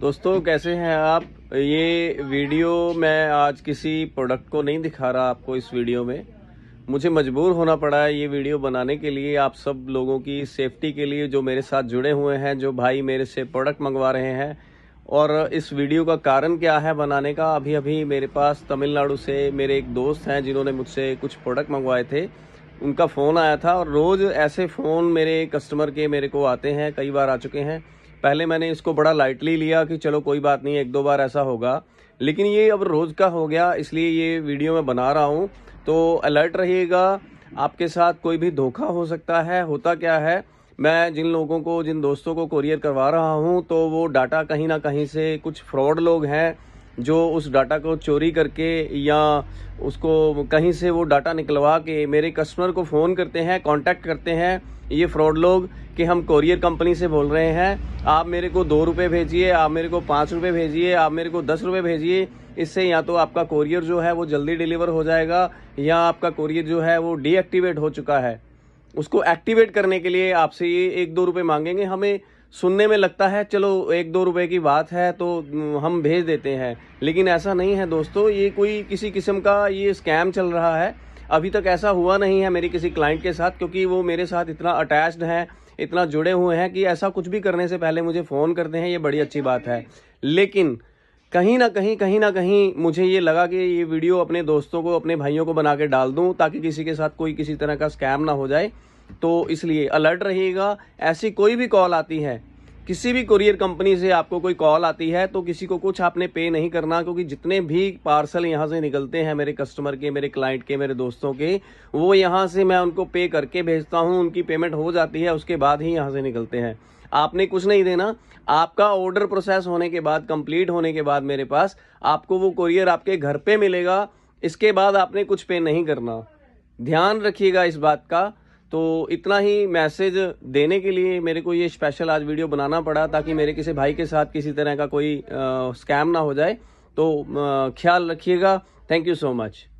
दोस्तों कैसे हैं आप ये वीडियो मैं आज किसी प्रोडक्ट को नहीं दिखा रहा आपको इस वीडियो में मुझे मजबूर होना पड़ा है ये वीडियो बनाने के लिए आप सब लोगों की सेफ्टी के लिए जो मेरे साथ जुड़े हुए हैं जो भाई मेरे से प्रोडक्ट मंगवा रहे हैं और इस वीडियो का कारण क्या है बनाने का अभी अभी मेरे पास तमिलनाडु से मेरे एक दोस्त हैं जिन्होंने मुझसे कुछ प्रोडक्ट मंगवाए थे उनका फ़ोन आया था और रोज़ ऐसे फ़ोन मेरे कस्टमर के मेरे को आते हैं कई बार आ चुके हैं पहले मैंने इसको बड़ा लाइटली लिया कि चलो कोई बात नहीं एक दो बार ऐसा होगा लेकिन ये अब रोज़ का हो गया इसलिए ये वीडियो मैं बना रहा हूँ तो अलर्ट रहिएगा आपके साथ कोई भी धोखा हो सकता है होता क्या है मैं जिन लोगों को जिन दोस्तों को कोरियर करवा रहा हूँ तो वो डाटा कहीं ना कहीं से कुछ फ्रॉड लोग हैं जो उस डाटा को चोरी करके या उसको कहीं से वो डाटा निकलवा के मेरे कस्टमर को फ़ोन करते हैं कांटेक्ट करते हैं ये फ्रॉड लोग कि हम कोरियर कंपनी से बोल रहे हैं आप मेरे को दो रुपये भेजिए आप मेरे को पाँच रुपये भेजिए आप मेरे को दस रुपये भेजिए इससे या तो आपका कोरियर जो है वो जल्दी डिलीवर हो जाएगा या आपका कोरियर जो है वो डीएक्टिवेट हो चुका है उसको एक्टिवेट करने के लिए आपसे ये एक दो रुपये मांगेंगे हमें सुनने में लगता है चलो एक दो रुपए की बात है तो हम भेज देते हैं लेकिन ऐसा नहीं है दोस्तों ये कोई किसी किस्म का ये स्कैम चल रहा है अभी तक ऐसा हुआ नहीं है मेरी किसी क्लाइंट के साथ क्योंकि वो मेरे साथ इतना अटैच्ड हैं इतना जुड़े हुए हैं कि ऐसा कुछ भी करने से पहले मुझे फ़ोन करते हैं ये बड़ी अच्छी बात है लेकिन कहीं ना कहीं कहीं ना कहीं मुझे ये लगा कि ये वीडियो अपने दोस्तों को अपने भाइयों को बना के डाल दूँ ताकि किसी के साथ कोई किसी तरह का स्कैम ना हो जाए तो इसलिए अलर्ट रहिएगा ऐसी कोई भी कॉल आती है किसी भी कुरियर कंपनी से आपको कोई कॉल आती है तो किसी को कुछ आपने पे नहीं करना क्योंकि जितने भी पार्सल यहाँ से निकलते हैं मेरे कस्टमर के मेरे क्लाइंट के मेरे दोस्तों के वो यहाँ से मैं उनको पे करके भेजता हूँ उनकी पेमेंट हो जाती है उसके बाद ही यहाँ से निकलते हैं आपने कुछ नहीं देना आपका ऑर्डर प्रोसेस होने के बाद कंप्लीट होने के बाद मेरे पास आपको वो कुरियर आपके घर पर मिलेगा इसके बाद आपने कुछ पे नहीं करना ध्यान रखिएगा इस बात का तो इतना ही मैसेज देने के लिए मेरे को ये स्पेशल आज वीडियो बनाना पड़ा ताकि मेरे किसी भाई के साथ किसी तरह का कोई स्कैम ना हो जाए तो ख्याल रखिएगा थैंक यू सो मच